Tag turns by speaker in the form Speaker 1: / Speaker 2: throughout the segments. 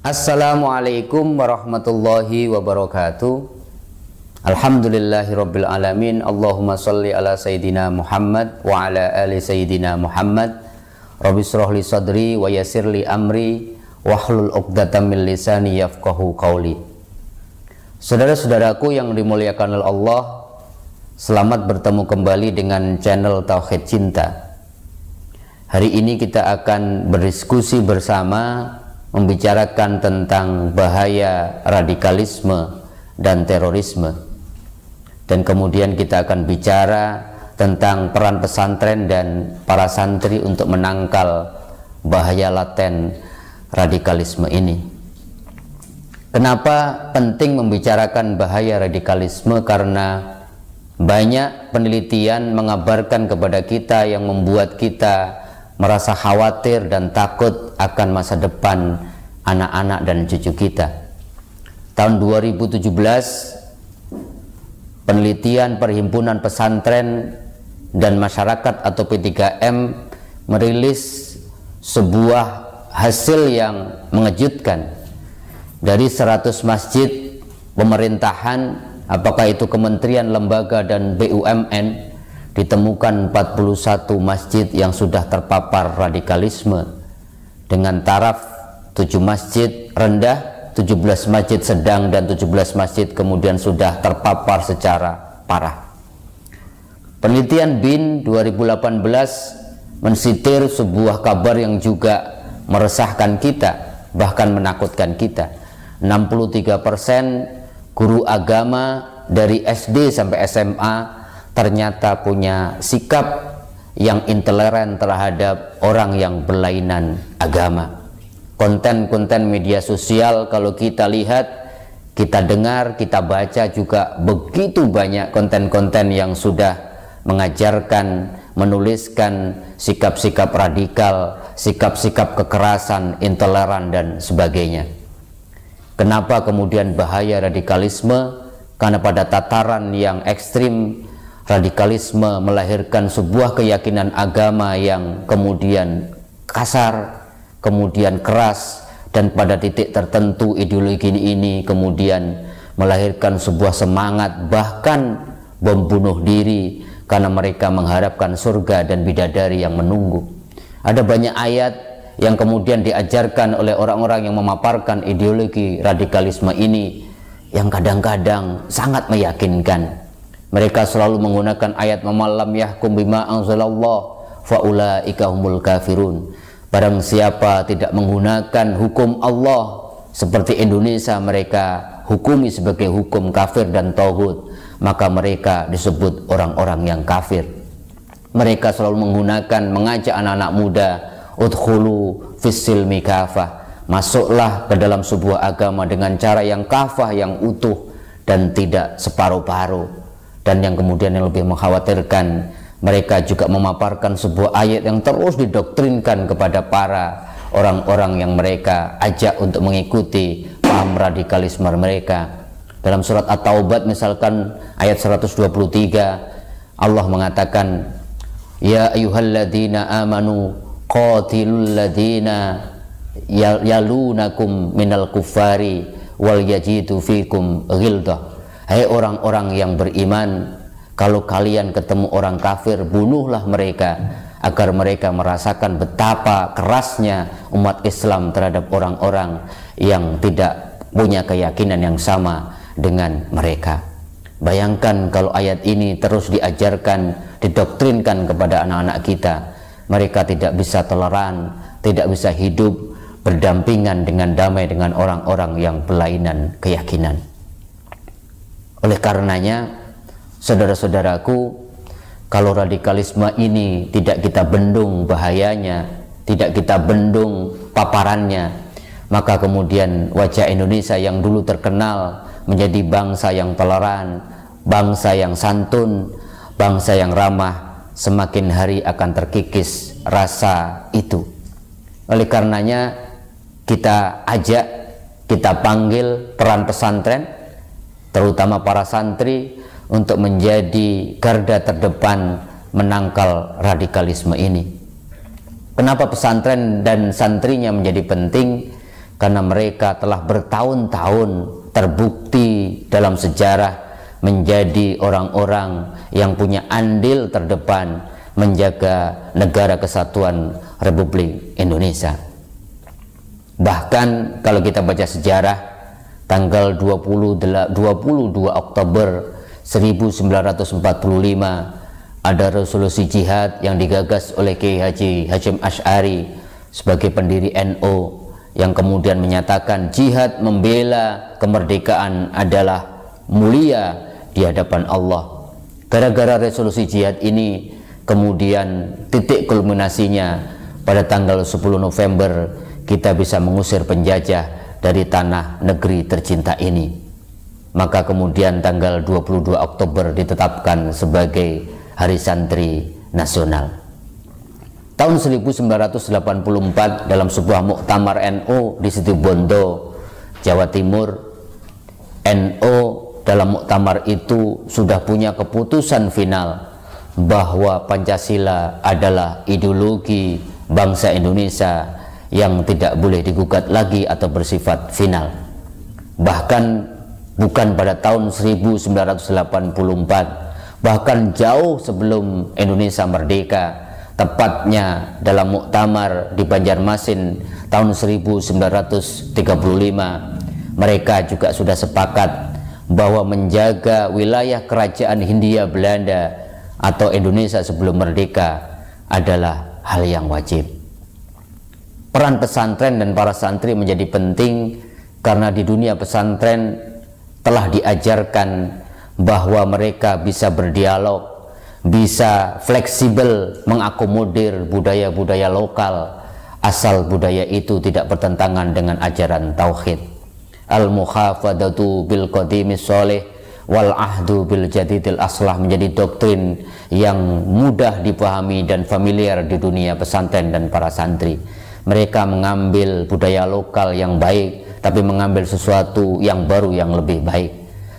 Speaker 1: Assalamualaikum warahmatullahi wabarakatuh Alhamdulillahirabbil Allahumma salli ala sayyidina Muhammad wa ala ali sayyidina Muhammad Rabbi li sadri wa yassir li amri wahlul 'uqdatam min lisani yafqahu qawli Saudara-saudaraku yang dimuliakan oleh Allah, selamat bertemu kembali dengan channel Tauhid Cinta. Hari ini kita akan berdiskusi bersama membicarakan tentang bahaya radikalisme dan terorisme. Dan kemudian kita akan bicara tentang peran pesantren dan para santri untuk menangkal bahaya laten radikalisme ini. Kenapa penting membicarakan bahaya radikalisme? Karena banyak penelitian mengabarkan kepada kita yang membuat kita merasa khawatir dan takut akan masa depan anak-anak dan cucu kita. Tahun 2017 penelitian perhimpunan pesantren dan masyarakat atau P3M merilis sebuah hasil yang mengejutkan dari 100 masjid pemerintahan apakah itu kementerian lembaga dan BUMN ditemukan 41 masjid yang sudah terpapar radikalisme dengan taraf 7 masjid rendah 17 masjid sedang dan 17 masjid kemudian sudah terpapar secara parah penelitian BIN 2018 mensitir sebuah kabar yang juga meresahkan kita bahkan menakutkan kita 63% guru agama dari SD sampai SMA ternyata punya sikap yang intoleran terhadap orang yang berlainan agama. Konten-konten media sosial kalau kita lihat, kita dengar, kita baca juga begitu banyak konten-konten yang sudah mengajarkan, menuliskan sikap-sikap radikal, sikap-sikap kekerasan, intoleran dan sebagainya. Kenapa kemudian bahaya radikalisme? Karena pada tataran yang ekstrim radikalisme melahirkan sebuah keyakinan agama yang kemudian kasar, kemudian keras, dan pada titik tertentu ideologi ini kemudian melahirkan sebuah semangat bahkan bom bunuh diri karena mereka mengharapkan surga dan bidadari yang menunggu. Ada banyak ayat yang kemudian diajarkan oleh orang-orang yang memaparkan ideologi radikalisme ini yang kadang-kadang sangat meyakinkan. Mereka selalu menggunakan ayat memalam yahkum bima anzalallah faulaika humul kafirun. Barang siapa tidak menggunakan hukum Allah seperti Indonesia mereka hukumi sebagai hukum kafir dan tauhid, maka mereka disebut orang-orang yang kafir. Mereka selalu menggunakan mengajak anak-anak muda udkhulu fisil kafah masuklah ke dalam sebuah agama dengan cara yang kafah yang utuh dan tidak separuh-paruh dan yang kemudian yang lebih mengkhawatirkan mereka juga memaparkan sebuah ayat yang terus didoktrinkan kepada para orang-orang yang mereka ajak untuk mengikuti paham radikalisme mereka dalam surat At-Taubat misalkan ayat 123 Allah mengatakan Ya ayuhalladzina amanu qatilul ladina yalunakum minal kufari wal yajidu fikum ghildah hai hey orang-orang yang beriman kalau kalian ketemu orang kafir bunuhlah mereka agar mereka merasakan betapa kerasnya umat Islam terhadap orang-orang yang tidak punya keyakinan yang sama dengan mereka bayangkan kalau ayat ini terus diajarkan didoktrinkan kepada anak-anak kita mereka tidak bisa toleran, tidak bisa hidup berdampingan dengan damai dengan orang-orang yang berlainan keyakinan. Oleh karenanya, saudara-saudaraku, kalau radikalisme ini tidak kita bendung bahayanya, tidak kita bendung paparannya, maka kemudian wajah Indonesia yang dulu terkenal menjadi bangsa yang toleran, bangsa yang santun, bangsa yang ramah, semakin hari akan terkikis rasa itu. Oleh karenanya kita ajak, kita panggil peran pesantren, terutama para santri untuk menjadi garda terdepan menangkal radikalisme ini. Kenapa pesantren dan santrinya menjadi penting? Karena mereka telah bertahun-tahun terbukti dalam sejarah menjadi orang-orang yang punya andil terdepan menjaga negara kesatuan Republik Indonesia. Bahkan kalau kita baca sejarah tanggal 20, 22 Oktober 1945 ada resolusi jihad yang digagas oleh Kiai Haji Hashim Ash'ari sebagai pendiri NU NO yang kemudian menyatakan jihad membela kemerdekaan adalah mulia di hadapan Allah. Gara-gara resolusi jihad ini kemudian titik kulminasinya pada tanggal 10 November kita bisa mengusir penjajah dari tanah negeri tercinta ini. Maka kemudian tanggal 22 Oktober ditetapkan sebagai Hari Santri Nasional. Tahun 1984 dalam sebuah muktamar NU NO di Situ Bondo, Jawa Timur, NU NO dalam muktamar itu sudah punya keputusan final bahwa Pancasila adalah ideologi bangsa Indonesia yang tidak boleh digugat lagi atau bersifat final. Bahkan bukan pada tahun 1984, bahkan jauh sebelum Indonesia merdeka, tepatnya dalam muktamar di Banjarmasin tahun 1935, mereka juga sudah sepakat bahwa menjaga wilayah kerajaan Hindia Belanda atau Indonesia sebelum merdeka adalah hal yang wajib. Peran pesantren dan para santri menjadi penting karena di dunia pesantren telah diajarkan bahwa mereka bisa berdialog, bisa fleksibel mengakomodir budaya-budaya lokal asal budaya itu tidak bertentangan dengan ajaran tauhid al mukhafadatu bil qadimis soleh wal ahdu bil jadidil aslah menjadi doktrin yang mudah dipahami dan familiar di dunia pesantren dan para santri. Mereka mengambil budaya lokal yang baik, tapi mengambil sesuatu yang baru yang lebih baik,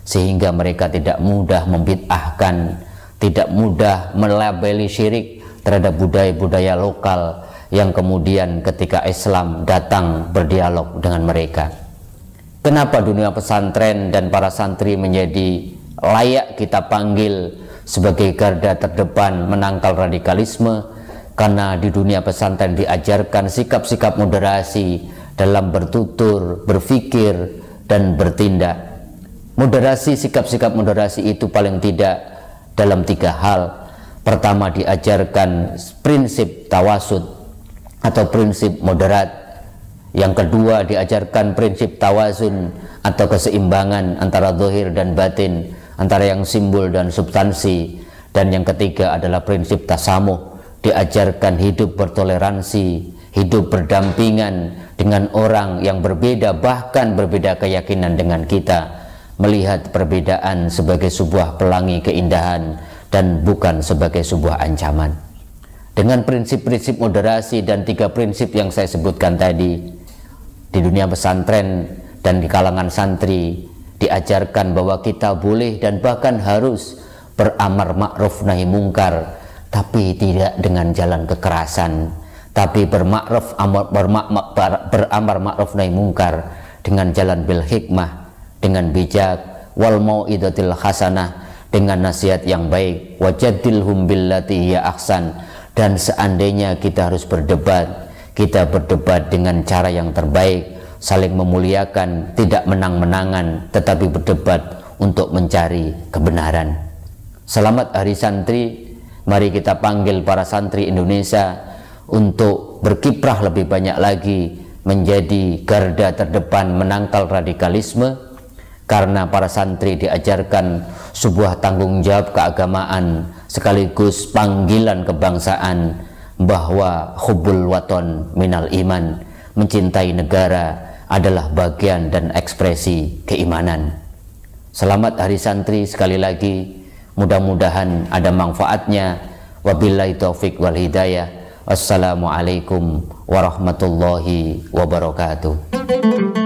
Speaker 1: sehingga mereka tidak mudah membid'ahkan, tidak mudah melabeli syirik terhadap budaya-budaya lokal yang kemudian ketika Islam datang berdialog dengan mereka. Kenapa dunia pesantren dan para santri menjadi layak kita panggil sebagai garda terdepan menangkal radikalisme? Karena di dunia pesantren diajarkan sikap-sikap moderasi dalam bertutur, berpikir, dan bertindak. Moderasi, sikap-sikap moderasi itu paling tidak dalam tiga hal. Pertama diajarkan prinsip tawasud atau prinsip moderat yang kedua diajarkan prinsip tawazun atau keseimbangan antara zahir dan batin, antara yang simbol dan substansi. Dan yang ketiga adalah prinsip tasamuh, diajarkan hidup bertoleransi, hidup berdampingan dengan orang yang berbeda bahkan berbeda keyakinan dengan kita. Melihat perbedaan sebagai sebuah pelangi keindahan dan bukan sebagai sebuah ancaman. Dengan prinsip-prinsip moderasi dan tiga prinsip yang saya sebutkan tadi, di dunia pesantren dan di kalangan santri diajarkan bahwa kita boleh dan bahkan harus beramar ma'ruf nahi mungkar tapi tidak dengan jalan kekerasan tapi bermakruf amar, bermak, beramar ma'ruf nahi mungkar dengan jalan bil hikmah dengan bijak wal mau'idatil hasanah dengan nasihat yang baik wajadilhum billati ya ahsan dan seandainya kita harus berdebat kita berdebat dengan cara yang terbaik, saling memuliakan, tidak menang-menangan, tetapi berdebat untuk mencari kebenaran. Selamat Hari Santri, mari kita panggil para santri Indonesia untuk berkiprah lebih banyak lagi menjadi garda terdepan menangkal radikalisme karena para santri diajarkan sebuah tanggung jawab keagamaan sekaligus panggilan kebangsaan bahwa hubul waton minal iman mencintai negara adalah bagian dan ekspresi keimanan selamat hari santri sekali lagi mudah-mudahan ada manfaatnya wabillahi taufik wal hidayah Assalamualaikum warahmatullahi wabarakatuh